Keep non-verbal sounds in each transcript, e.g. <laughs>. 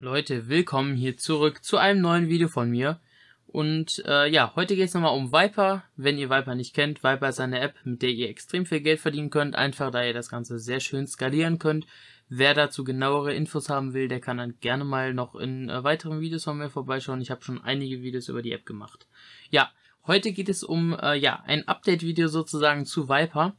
Leute, willkommen hier zurück zu einem neuen Video von mir. Und äh, ja, heute geht es nochmal um Viper. Wenn ihr Viper nicht kennt, Viper ist eine App, mit der ihr extrem viel Geld verdienen könnt. Einfach, da ihr das Ganze sehr schön skalieren könnt. Wer dazu genauere Infos haben will, der kann dann gerne mal noch in äh, weiteren Videos von mir vorbeischauen. Ich habe schon einige Videos über die App gemacht. Ja, heute geht es um äh, ja ein Update-Video sozusagen zu Viper.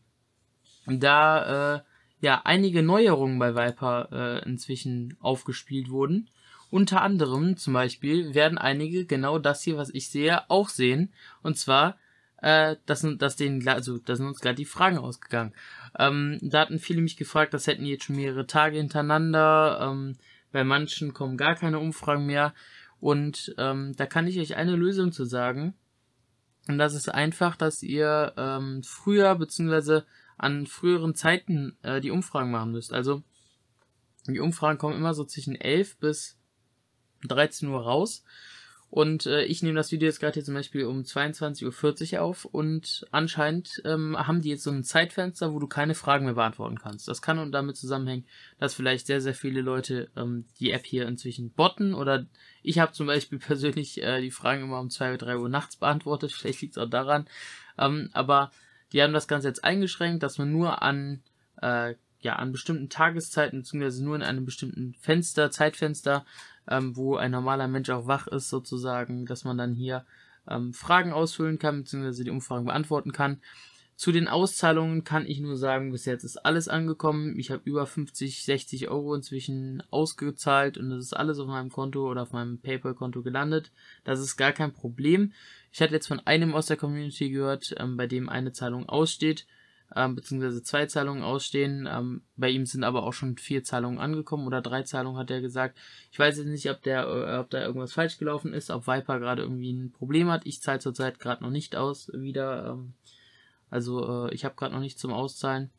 Da... Äh, ja einige Neuerungen bei Viper äh, inzwischen aufgespielt wurden. Unter anderem zum Beispiel werden einige genau das hier, was ich sehe, auch sehen. Und zwar, äh, das sind, das denen, also, da sind uns gerade die Fragen ausgegangen. Ähm, da hatten viele mich gefragt, das hätten jetzt schon mehrere Tage hintereinander. Ähm, bei manchen kommen gar keine Umfragen mehr. Und ähm, da kann ich euch eine Lösung zu sagen. Und das ist einfach, dass ihr ähm, früher beziehungsweise an früheren Zeiten äh, die Umfragen machen müsst. Also die Umfragen kommen immer so zwischen 11 bis 13 Uhr raus. Und äh, ich nehme das Video jetzt gerade hier zum Beispiel um 22.40 Uhr auf und anscheinend ähm, haben die jetzt so ein Zeitfenster, wo du keine Fragen mehr beantworten kannst. Das kann und damit zusammenhängen, dass vielleicht sehr, sehr viele Leute ähm, die App hier inzwischen botten oder ich habe zum Beispiel <laughs> persönlich äh, die Fragen immer um 2, oder 3 Uhr nachts beantwortet, vielleicht liegt es auch daran. Ähm, aber die haben das Ganze jetzt eingeschränkt, dass man nur an, äh, ja, an bestimmten Tageszeiten, beziehungsweise nur in einem bestimmten Fenster, Zeitfenster, ähm, wo ein normaler Mensch auch wach ist, sozusagen, dass man dann hier ähm, Fragen ausfüllen kann, beziehungsweise die Umfragen beantworten kann. Zu den Auszahlungen kann ich nur sagen, bis jetzt ist alles angekommen. Ich habe über 50, 60 Euro inzwischen ausgezahlt und das ist alles auf meinem Konto oder auf meinem PayPal-Konto gelandet. Das ist gar kein Problem. Ich hatte jetzt von einem aus der Community gehört, ähm, bei dem eine Zahlung aussteht, ähm, beziehungsweise zwei Zahlungen ausstehen. Ähm, bei ihm sind aber auch schon vier Zahlungen angekommen oder drei Zahlungen, hat er gesagt. Ich weiß jetzt nicht, ob, der, äh, ob da irgendwas falsch gelaufen ist, ob Viper gerade irgendwie ein Problem hat. Ich zahle zurzeit gerade noch nicht aus, wieder. Ähm, also äh, ich habe gerade noch nichts zum Auszahlen.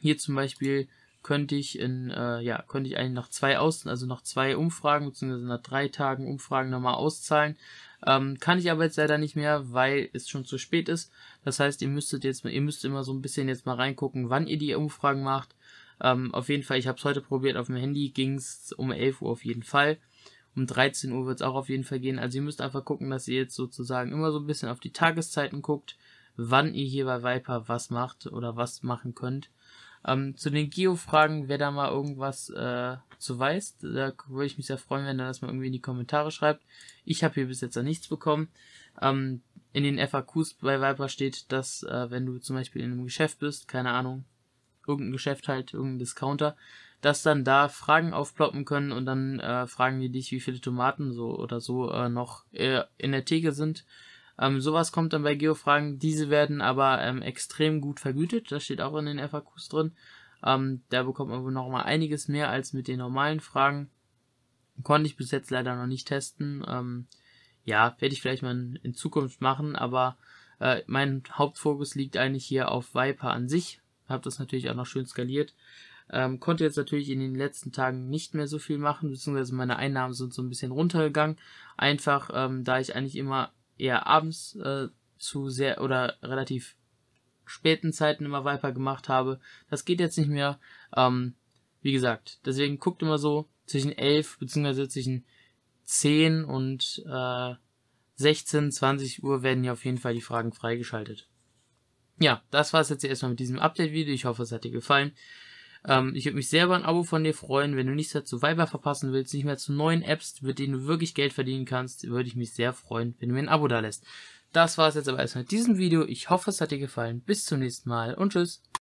Hier zum Beispiel könnte ich in, äh, ja, könnte ich eigentlich nach zwei Außen, also nach zwei Umfragen, beziehungsweise nach drei Tagen Umfragen nochmal auszahlen. Ähm, kann ich aber jetzt leider nicht mehr, weil es schon zu spät ist. Das heißt, ihr müsstet jetzt, ihr müsst immer so ein bisschen jetzt mal reingucken, wann ihr die Umfragen macht. Ähm, auf jeden Fall, ich habe es heute probiert, auf dem Handy ging es um 11 Uhr auf jeden Fall. Um 13 Uhr wird es auch auf jeden Fall gehen. Also ihr müsst einfach gucken, dass ihr jetzt sozusagen immer so ein bisschen auf die Tageszeiten guckt wann ihr hier bei Viper was macht oder was machen könnt. Ähm, zu den Geo-Fragen, wer da mal irgendwas äh, zu weiß, da würde ich mich sehr freuen, wenn ihr das mal irgendwie in die Kommentare schreibt. Ich habe hier bis jetzt noch nichts bekommen. Ähm, in den FAQs bei Viper steht, dass äh, wenn du zum Beispiel in einem Geschäft bist, keine Ahnung, irgendein Geschäft halt, irgendein Discounter, dass dann da Fragen aufploppen können und dann äh, fragen die dich, wie viele Tomaten so oder so äh, noch äh, in der Theke sind ähm, sowas kommt dann bei Geofragen. Diese werden aber ähm, extrem gut vergütet. Das steht auch in den FAQs drin. Ähm, da bekommt man noch mal einiges mehr als mit den normalen Fragen. Konnte ich bis jetzt leider noch nicht testen. Ähm, ja, werde ich vielleicht mal in Zukunft machen, aber äh, mein Hauptfokus liegt eigentlich hier auf Viper an sich. Habe das natürlich auch noch schön skaliert. Ähm, konnte jetzt natürlich in den letzten Tagen nicht mehr so viel machen, beziehungsweise meine Einnahmen sind so ein bisschen runtergegangen. Einfach, ähm, da ich eigentlich immer eher abends äh, zu sehr oder relativ späten Zeiten immer Viper gemacht habe. Das geht jetzt nicht mehr. Ähm, wie gesagt, deswegen guckt immer so zwischen 11 bzw. zwischen 10 und äh, 16, 20 Uhr werden hier auf jeden Fall die Fragen freigeschaltet. Ja, das war es jetzt erstmal mit diesem Update-Video. Ich hoffe, es hat dir gefallen. Ähm, ich würde mich sehr über ein Abo von dir freuen. Wenn du nichts mehr zu Viber verpassen willst, nicht mehr zu neuen Apps, mit denen du wirklich Geld verdienen kannst, würde ich mich sehr freuen, wenn du mir ein Abo da lässt. Das war es jetzt aber erstmal mit diesem Video. Ich hoffe, es hat dir gefallen. Bis zum nächsten Mal und tschüss.